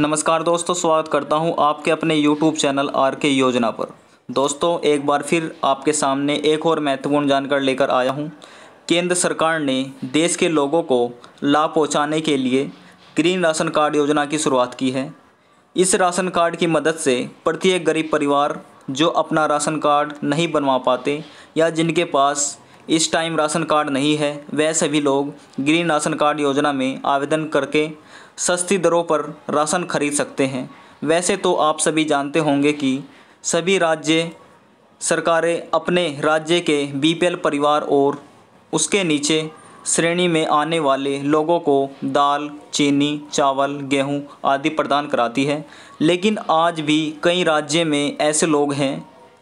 नमस्कार दोस्तों स्वागत करता हूं आपके अपने यूट्यूब चैनल आर के योजना पर दोस्तों एक बार फिर आपके सामने एक और महत्वपूर्ण जानकारी लेकर आया हूं केंद्र सरकार ने देश के लोगों को लाभ पहुंचाने के लिए ग्रीन राशन कार्ड योजना की शुरुआत की है इस राशन कार्ड की मदद से प्रत्येक गरीब परिवार जो अपना राशन कार्ड नहीं बनवा पाते या जिनके पास इस टाइम राशन कार्ड नहीं है वह सभी लोग ग्रीन राशन कार्ड योजना में आवेदन करके सस्ती दरों पर राशन खरीद सकते हैं वैसे तो आप सभी जानते होंगे कि सभी राज्य सरकारें अपने राज्य के बीपीएल परिवार और उसके नीचे श्रेणी में आने वाले लोगों को दाल चीनी चावल गेहूं आदि प्रदान कराती है लेकिन आज भी कई राज्य में ऐसे लोग हैं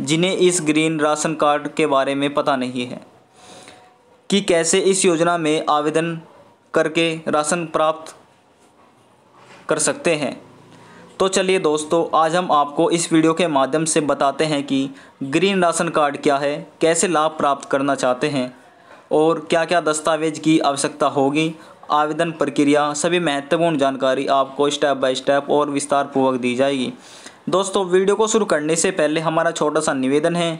जिन्हें इस ग्रीन राशन कार्ड के बारे में पता नहीं है कि कैसे इस योजना में आवेदन करके राशन प्राप्त कर सकते हैं तो चलिए दोस्तों आज हम आपको इस वीडियो के माध्यम से बताते हैं कि ग्रीन राशन कार्ड क्या है कैसे लाभ प्राप्त करना चाहते हैं और क्या क्या दस्तावेज की आवश्यकता होगी आवेदन प्रक्रिया सभी महत्वपूर्ण जानकारी आपको स्टेप बाय स्टेप और विस्तार पूर्वक दी जाएगी दोस्तों वीडियो को शुरू करने से पहले हमारा छोटा सा निवेदन है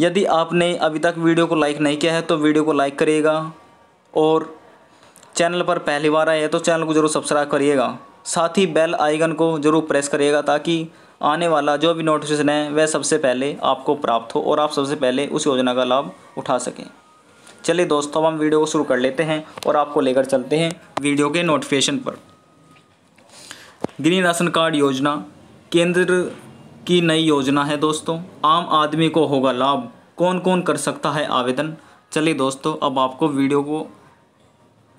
यदि आपने अभी तक वीडियो को लाइक नहीं किया है तो वीडियो को लाइक करिएगा और चैनल पर पहली बार आए हैं तो चैनल को जरूर सब्सक्राइब करिएगा साथ ही बेल आइकन को जरूर प्रेस करिएगा ताकि आने वाला जो भी नोटिफिकेशन है वह सबसे पहले आपको प्राप्त हो और आप सबसे पहले उस योजना का लाभ उठा सकें चलिए दोस्तों हम वीडियो को शुरू कर लेते हैं और आपको लेकर चलते हैं वीडियो के नोटिफिकेशन पर ग्रीन राशन कार्ड योजना केंद्र की नई योजना है दोस्तों आम आदमी को होगा लाभ कौन कौन कर सकता है आवेदन चलिए दोस्तों अब आपको वीडियो को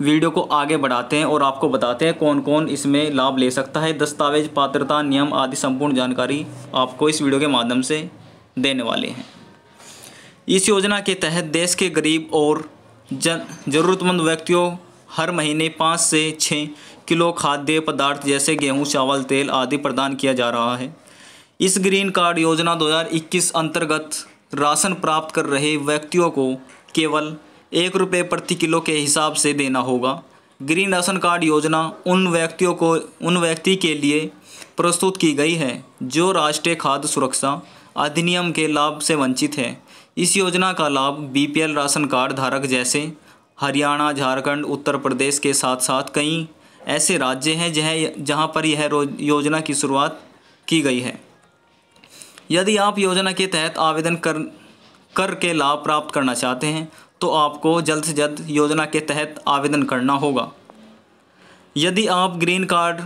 वीडियो को आगे बढ़ाते हैं और आपको बताते हैं कौन कौन इसमें लाभ ले सकता है दस्तावेज पात्रता नियम आदि संपूर्ण जानकारी आपको इस वीडियो के माध्यम से देने वाले हैं इस योजना के तहत देश के गरीब और जन ज़रूरतमंद व्यक्तियों हर महीने पाँच से छः किलो खाद्य पदार्थ जैसे गेहूं चावल तेल आदि प्रदान किया जा रहा है इस ग्रीन कार्ड योजना 2021 अंतर्गत राशन प्राप्त कर रहे व्यक्तियों को केवल एक रुपये प्रति किलो के हिसाब से देना होगा ग्रीन राशन कार्ड योजना उन व्यक्तियों को उन व्यक्ति के लिए प्रस्तुत की गई है जो राष्ट्रीय खाद्य सुरक्षा अधिनियम के लाभ से वंचित है इस योजना का लाभ बीपीएल राशन कार्ड धारक जैसे हरियाणा झारखंड उत्तर प्रदेश के साथ साथ कई ऐसे राज्य हैं जहाँ जहाँ पर यह योजना की शुरुआत की गई है यदि आप योजना के तहत आवेदन कर कर के लाभ प्राप्त करना चाहते हैं तो आपको जल्द से जल्द योजना के तहत आवेदन करना होगा यदि आप ग्रीन कार्ड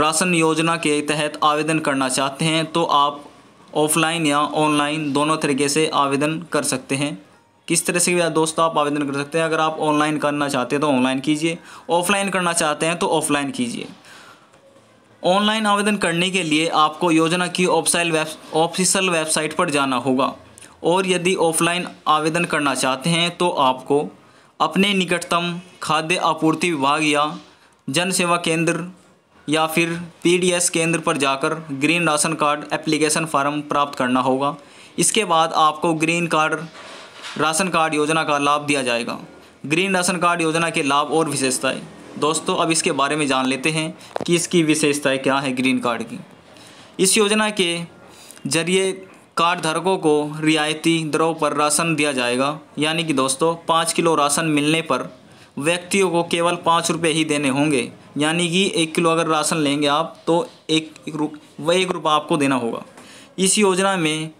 राशन योजना के तहत आवेदन करना चाहते हैं तो आप ऑफलाइन या ऑनलाइन दोनों तरीके से आवेदन कर सकते हैं किस तरह से या दोस्तों आप आवेदन कर सकते हैं अगर आप ऑनलाइन करना चाहते हैं तो ऑनलाइन कीजिए ऑफलाइन करना चाहते हैं तो ऑफलाइन कीजिए ऑनलाइन आवेदन करने के लिए आपको योजना की ऑफिसल वेब ऑफिसल वेबसाइट पर जाना होगा और यदि ऑफलाइन आवेदन करना चाहते हैं तो आपको अपने निकटतम खाद्य आपूर्ति विभाग या जन सेवा केंद्र या फिर पीडीएस केंद्र पर जाकर green ration card application form प्राप्त करना होगा इसके बाद आपको ग्रीन कार्ड राशन कार्ड योजना का लाभ दिया जाएगा ग्रीन राशन कार्ड योजना के लाभ और विशेषताएं दोस्तों अब इसके बारे में जान लेते हैं कि इसकी विशेषताएं क्या है ग्रीन कार्ड की इस योजना के जरिए कार्ड धारकों को रियायती दरों पर राशन दिया जाएगा यानी कि दोस्तों पाँच किलो राशन मिलने पर व्यक्तियों को केवल पाँच रुपये ही देने होंगे यानी कि एक किलो अगर राशन लेंगे आप तो एक वह एक रुपये आपको देना होगा इस योजना में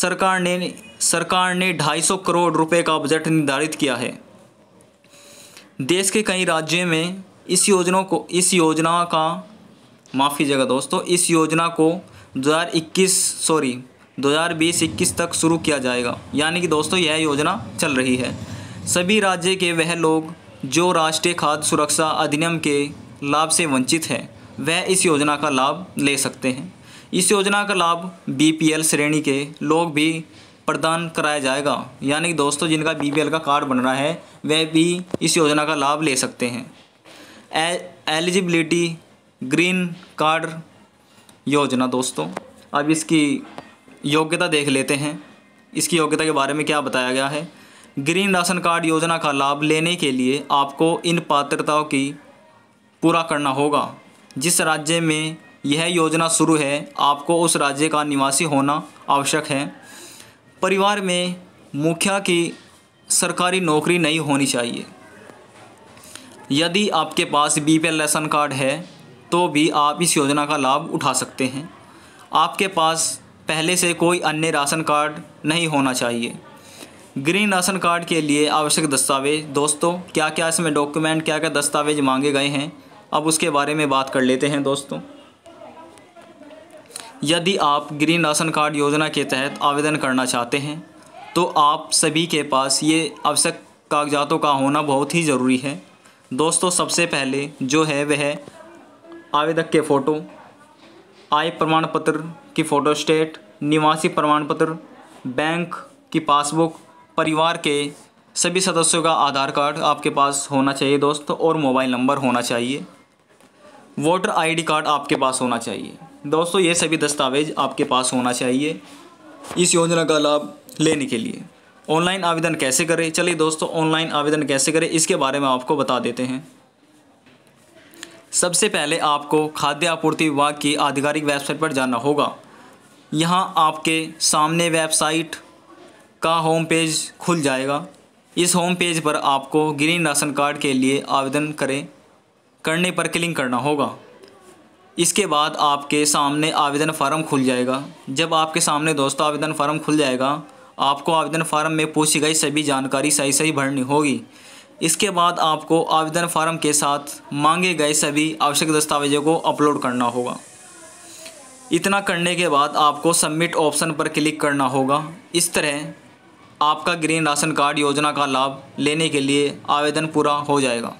सरकार ने सरकार ने 250 करोड़ रुपए का बजट निर्धारित किया है देश के कई राज्यों में इस योजना को इस योजना का माफ़ कीजिएगा दोस्तों इस योजना को 2021 सॉरी दो 21 तक शुरू किया जाएगा यानी कि दोस्तों यह योजना चल रही है सभी राज्य के वह लोग जो राष्ट्रीय खाद्य सुरक्षा अधिनियम के लाभ से वंचित हैं वह इस योजना का लाभ ले सकते हैं इस योजना का लाभ बीपीएल श्रेणी के लोग भी प्रदान कराया जाएगा यानी कि दोस्तों जिनका बीपीएल का कार्ड बन रहा है वह भी इस योजना का लाभ ले सकते हैं एलिजिबिलिटी ग्रीन कार्ड योजना दोस्तों अब इसकी योग्यता देख लेते हैं इसकी योग्यता के बारे में क्या बताया गया है ग्रीन राशन कार्ड योजना का लाभ लेने के लिए आपको इन पात्रताओं की पूरा करना होगा जिस राज्य में यह योजना शुरू है आपको उस राज्य का निवासी होना आवश्यक है परिवार में मुखिया की सरकारी नौकरी नहीं होनी चाहिए यदि आपके पास बी पी राशन कार्ड है तो भी आप इस योजना का लाभ उठा सकते हैं आपके पास पहले से कोई अन्य राशन कार्ड नहीं होना चाहिए ग्रीन राशन कार्ड के लिए आवश्यक दस्तावेज दोस्तों क्या क्या इसमें डॉक्यूमेंट क्या क्या दस्तावेज मांगे गए हैं अब उसके बारे में बात कर लेते हैं दोस्तों यदि आप ग्रीन राशन कार्ड योजना के तहत आवेदन करना चाहते हैं तो आप सभी के पास ये आवश्यक कागजातों का होना बहुत ही ज़रूरी है दोस्तों सबसे पहले जो है वह आवेदक के फ़ोटो आय प्रमाण पत्र की फ़ोटोस्टेट निवासी प्रमाण पत्र बैंक की पासबुक परिवार के सभी सदस्यों का आधार कार्ड आपके पास होना चाहिए दोस्त और मोबाइल नंबर होना चाहिए वोटर आईडी कार्ड आपके पास होना चाहिए दोस्तों ये सभी दस्तावेज आपके पास होना चाहिए इस योजना का लाभ लेने के लिए ऑनलाइन आवेदन कैसे करें चलिए दोस्तों ऑनलाइन आवेदन कैसे करें इसके बारे में आपको बता देते हैं सबसे पहले आपको खाद्य आपूर्ति विभाग की आधिकारिक वेबसाइट पर जाना होगा यहाँ आपके सामने वेबसाइट का होम पेज खुल जाएगा इस होम पेज पर आपको ग्रीन राशन कार्ड के लिए आवेदन करें करने पर क्लिक करना होगा इसके बाद आपके सामने आवेदन फार्म खुल जाएगा जब आपके सामने दोस्तों आवेदन फार्म खुल जाएगा आपको आवेदन फार्म में पूछी गई सभी जानकारी सही सही भरनी होगी इसके बाद आपको आवेदन फार्म के साथ मांगे गए सभी आवश्यक दस्तावेजों को अपलोड करना होगा इतना करने के बाद आपको सबमिट ऑप्शन पर क्लिक करना होगा इस तरह आपका ग्रीन राशन कार्ड योजना का लाभ लेने के लिए आवेदन पूरा हो जाएगा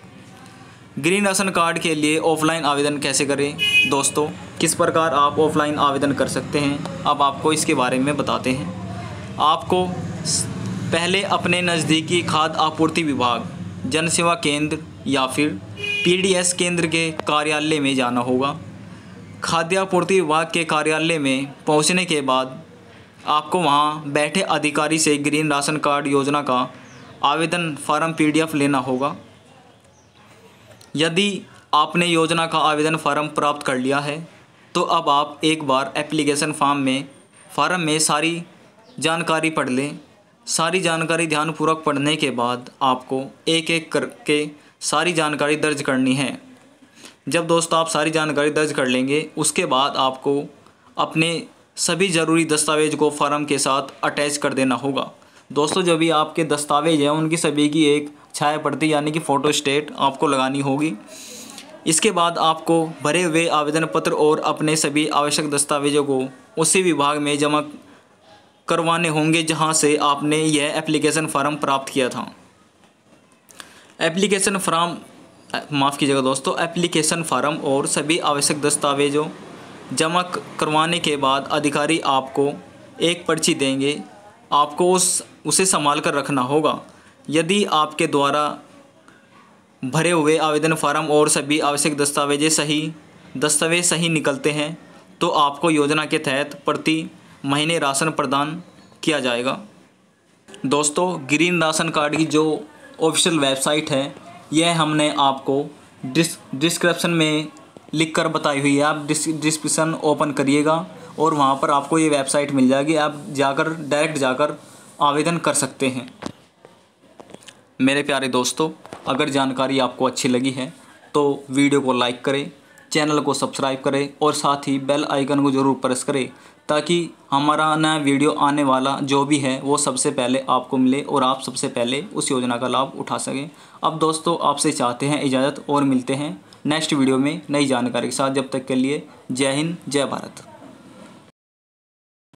ग्रीन राशन कार्ड के लिए ऑफलाइन आवेदन कैसे करें दोस्तों किस प्रकार आप ऑफलाइन आवेदन कर सकते हैं अब आपको इसके बारे में बताते हैं आपको पहले अपने नज़दीकी खाद्य आपूर्ति विभाग जन सेवा केंद्र या फिर पीडीएस केंद्र के कार्यालय में जाना होगा खाद्य आपूर्ति विभाग के कार्यालय में पहुंचने के बाद आपको वहां बैठे अधिकारी से ग्रीन राशन कार्ड योजना का आवेदन फार्म पीडीएफ लेना होगा यदि आपने योजना का आवेदन फार्म प्राप्त कर लिया है तो अब आप एक बार एप्लीकेशन फॉर्म में फार्म में सारी जानकारी पढ़ लें सारी जानकारी ध्यानपूर्वक पढ़ने के बाद आपको एक एक करके सारी जानकारी दर्ज करनी है जब दोस्तों आप सारी जानकारी दर्ज कर लेंगे उसके बाद आपको अपने सभी ज़रूरी दस्तावेज को फॉर्म के साथ अटैच कर देना होगा दोस्तों जो भी आपके दस्तावेज हैं उनकी सभी की एक छाया प्रति यानी कि फ़ोटो स्टेट आपको लगानी होगी इसके बाद आपको भरे हुए आवेदन पत्र और अपने सभी आवश्यक दस्तावेजों को उसी विभाग में जमा करवाने होंगे जहां से आपने यह एप्लीकेशन फ़ार्म प्राप्त किया था एप्लीकेशन फार्म माफ़ कीजिएगा दोस्तों एप्लीकेशन फार्म और सभी आवश्यक दस्तावेज़ों जमा करवाने के बाद अधिकारी आपको एक पर्ची देंगे आपको उस उसे संभाल कर रखना होगा यदि आपके द्वारा भरे हुए आवेदन फार्म और सभी आवश्यक दस्तावेज़ सही दस्तावेज सही निकलते हैं तो आपको योजना के तहत प्रति महीने राशन प्रदान किया जाएगा दोस्तों ग्रीन राशन कार्ड की जो ऑफिशियल वेबसाइट है यह हमने आपको डिस डिस्क्रिप्शन में लिख कर बताई हुई है आप डिस डिस्क्रिप्शन ओपन करिएगा और वहाँ पर आपको ये वेबसाइट मिल जाएगी आप जाकर डायरेक्ट जाकर आवेदन कर सकते हैं मेरे प्यारे दोस्तों अगर जानकारी आपको अच्छी लगी है तो वीडियो को लाइक करें चैनल को सब्सक्राइब करें और साथ ही बेल आइकन को ज़रूर प्रेस करें ताकि हमारा नया वीडियो आने वाला जो भी है वो सबसे पहले आपको मिले और आप सबसे पहले उस योजना का लाभ उठा सकें अब दोस्तों आपसे चाहते हैं इजाज़त और मिलते हैं नेक्स्ट वीडियो में नई जानकारी के साथ जब तक के लिए जय हिंद जय भारत